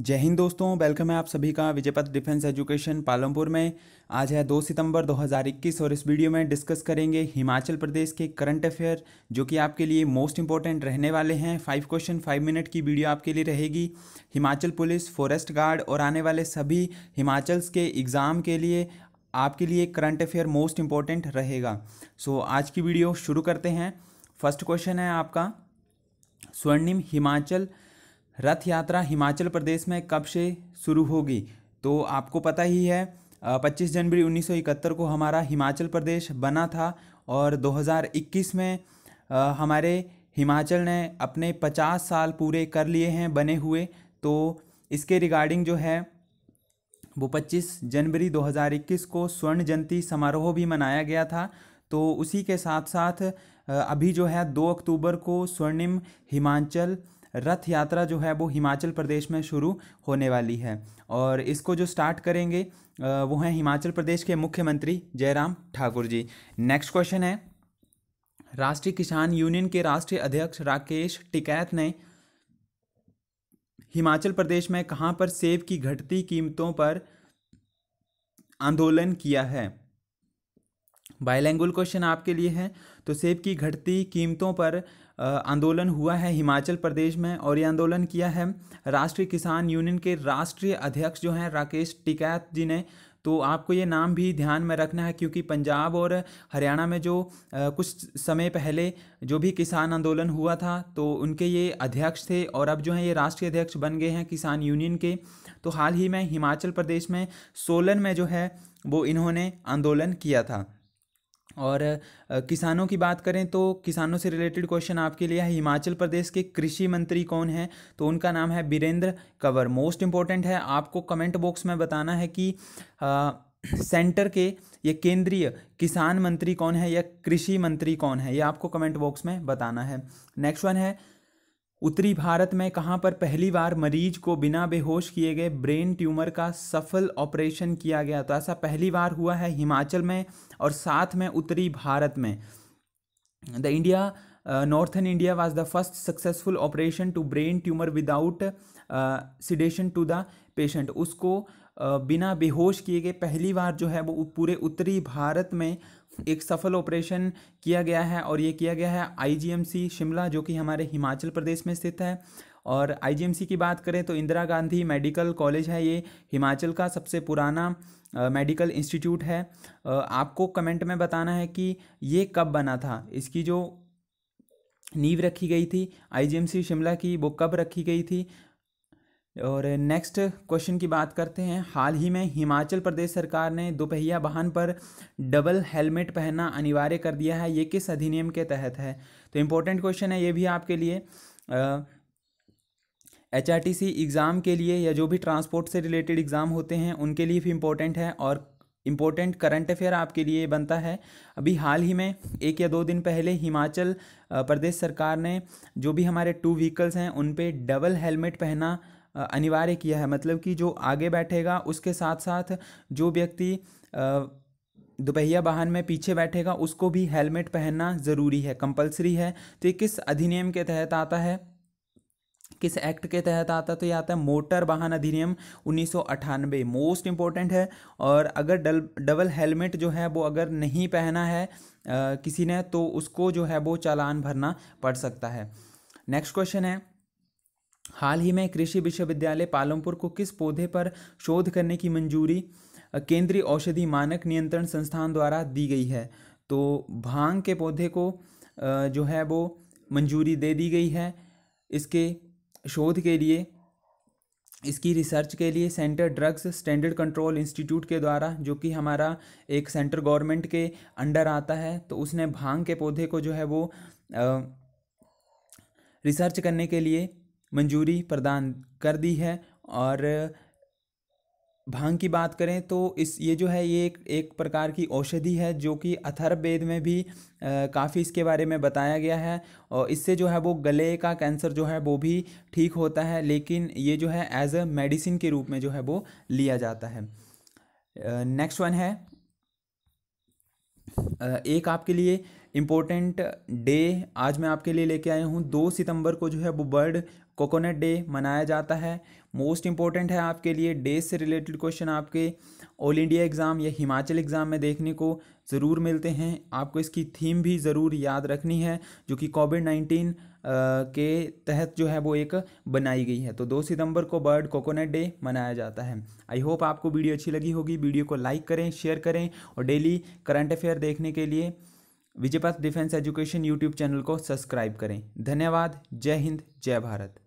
जय हिंद दोस्तों वेलकम है आप सभी का विजयपथ डिफेंस एजुकेशन पालमपुर में आज है 2 सितंबर 2021 और इस वीडियो में डिस्कस करेंगे हिमाचल प्रदेश के करंट अफेयर जो कि आपके लिए मोस्ट इंपॉर्टेंट रहने वाले हैं फाइव क्वेश्चन फाइव मिनट की वीडियो आपके लिए रहेगी हिमाचल पुलिस फॉरेस्ट गार्ड और आने वाले सभी हिमाचल्स के एग्ज़ाम के लिए आपके लिए करंट अफेयर मोस्ट इम्पॉर्टेंट रहेगा सो so, आज की वीडियो शुरू करते हैं फर्स्ट क्वेश्चन है आपका स्वर्णिम हिमाचल रथ यात्रा हिमाचल प्रदेश में कब से शुरू होगी तो आपको पता ही है 25 जनवरी 1971 को हमारा हिमाचल प्रदेश बना था और 2021 में हमारे हिमाचल ने अपने 50 साल पूरे कर लिए हैं बने हुए तो इसके रिगार्डिंग जो है वो 25 जनवरी 2021 को स्वर्ण जयंती समारोह भी मनाया गया था तो उसी के साथ साथ अभी जो है 2 अक्टूबर को स्वर्णिम हिमाचल रथ यात्रा जो है वो हिमाचल प्रदेश में शुरू होने वाली है और इसको जो स्टार्ट करेंगे वो हैं हिमाचल प्रदेश के मुख्यमंत्री जयराम ठाकुर जी नेक्स्ट क्वेश्चन है राष्ट्रीय किसान यूनियन के राष्ट्रीय अध्यक्ष राकेश टिकैत ने हिमाचल प्रदेश में कहाँ पर सेब की घटती कीमतों पर आंदोलन किया है बायलैंगुल क्वेश्चन आपके लिए है तो सेब की घटती कीमतों पर आंदोलन हुआ है हिमाचल प्रदेश में और ये आंदोलन किया है राष्ट्रीय किसान यूनियन के राष्ट्रीय अध्यक्ष जो हैं राकेश टिकैत जी ने तो आपको ये नाम भी ध्यान में रखना है क्योंकि पंजाब और हरियाणा में जो आ, कुछ समय पहले जो भी किसान आंदोलन हुआ था तो उनके ये अध्यक्ष थे और अब जो हैं ये राष्ट्रीय अध्यक्ष बन गए हैं किसान यूनियन के तो हाल ही में हिमाचल प्रदेश में सोलन में जो है वो इन्होंने आंदोलन किया था और किसानों की बात करें तो किसानों से रिलेटेड क्वेश्चन आपके लिए है हिमाचल प्रदेश के कृषि मंत्री कौन हैं तो उनका नाम है बीरेंद्र कंवर मोस्ट इम्पॉर्टेंट है आपको कमेंट बॉक्स में बताना है कि आ, सेंटर के ये केंद्रीय किसान मंत्री कौन है या कृषि मंत्री कौन है ये आपको कमेंट बॉक्स में बताना है नेक्स्ट वन है उत्तरी भारत में कहां पर पहली बार मरीज को बिना बेहोश किए गए ब्रेन ट्यूमर का सफल ऑपरेशन किया गया तो ऐसा पहली बार हुआ है हिमाचल में और साथ में उत्तरी भारत में the India northern India was the first successful operation to brain tumour without sedation to the patient उसको उसको बिना बेहोश किए गए पहली बार जो है वो पूरे उत्तरी भारत में एक सफल ऑपरेशन किया गया है और ये किया गया है आईजीएमसी शिमला जो कि हमारे हिमाचल प्रदेश में स्थित है और आईजीएमसी की बात करें तो इंदिरा गांधी मेडिकल कॉलेज है ये हिमाचल का सबसे पुराना मेडिकल इंस्टीट्यूट है आपको कमेंट में बताना है कि ये कब बना था इसकी जो नींव रखी गई थी आईजीएमसी शिमला की वो कब रखी गई थी और नेक्स्ट क्वेश्चन की बात करते हैं हाल ही में हिमाचल प्रदेश सरकार ने दोपहिया वाहन पर डबल हेलमेट पहनना अनिवार्य कर दिया है ये किस अधिनियम के तहत है तो इम्पोर्टेंट क्वेश्चन है ये भी आपके लिए H R T C exam के लिए या जो भी ट्रांसपोर्ट से रिलेटेड एग्ज़ाम होते हैं उनके लिए भी इम्पोर्टेंट है और इम्पोर्टेंट करंट अफेयर आपके लिए बनता है अभी हाल ही में एक या दो दिन पहले हिमाचल प्रदेश सरकार ने जो भी हमारे टू व्हीकल्स हैं उन पर डबल हेलमेट पहना अनिवार्य किया है मतलब कि जो आगे बैठेगा उसके साथ साथ जो व्यक्ति दोपहिया वाहन में पीछे बैठेगा उसको भी हेलमेट पहनना ज़रूरी है कंपलसरी है तो ये किस अधिनियम के तहत आता है किस एक्ट के तहत आता है तो ये आता है मोटर वाहन अधिनियम उन्नीस मोस्ट इम्पोर्टेंट है और अगर डल डबल हेलमेट जो है वो अगर नहीं पहना है आ, किसी ने तो उसको जो है वो चालान भरना पड़ सकता है नेक्स्ट क्वेश्चन है हाल ही में कृषि विश्वविद्यालय पालमपुर को किस पौधे पर शोध करने की मंजूरी केंद्रीय औषधि मानक नियंत्रण संस्थान द्वारा दी गई है तो भांग के पौधे को जो है वो मंजूरी दे दी गई है इसके शोध के लिए इसकी रिसर्च के लिए centre drugs standard control institute के द्वारा जो कि हमारा एक सेंटर गवर्नमेंट के अंडर आता है तो उसने भांग के पौधे को जो है वो रिसर्च करने के लिए मंजूरी प्रदान कर दी है और भांग की बात करें तो इस ये जो है ये एक एक प्रकार की औषधि है जो कि अथर्ववेद में भी काफ़ी इसके बारे में बताया गया है और इससे जो है वो गले का कैंसर जो है वो भी ठीक होता है लेकिन ये जो है एज अ मेडिसिन के रूप में जो है वो लिया जाता है नेक्स्ट वन है एक आपके लिए इम्पोर्टेंट डे आज मैं आपके लिए लेके आया हूँ दो सितंबर को जो है वो वर्ल्ड कोकोनट डे मनाया जाता है मोस्ट इम्पॉर्टेंट है आपके लिए डे से रिलेटेड क्वेश्चन आपके ऑल इंडिया एग्ज़ाम या हिमाचल एग्ज़ाम में देखने को ज़रूर मिलते हैं आपको इसकी थीम भी ज़रूर याद रखनी है जो कि कोविड नाइन्टीन के तहत जो है वो एक बनाई गई है तो दो सितंबर को बर्ड कोकोनट डे मनाया जाता है आई होप आपको वीडियो अच्छी लगी होगी वीडियो को लाइक करें शेयर करें और डेली करंट अफेयर देखने के लिए Vijaypath defence education YouTube channel को सब्सक्राइब करें धन्यवाद जय हिंद जय भारत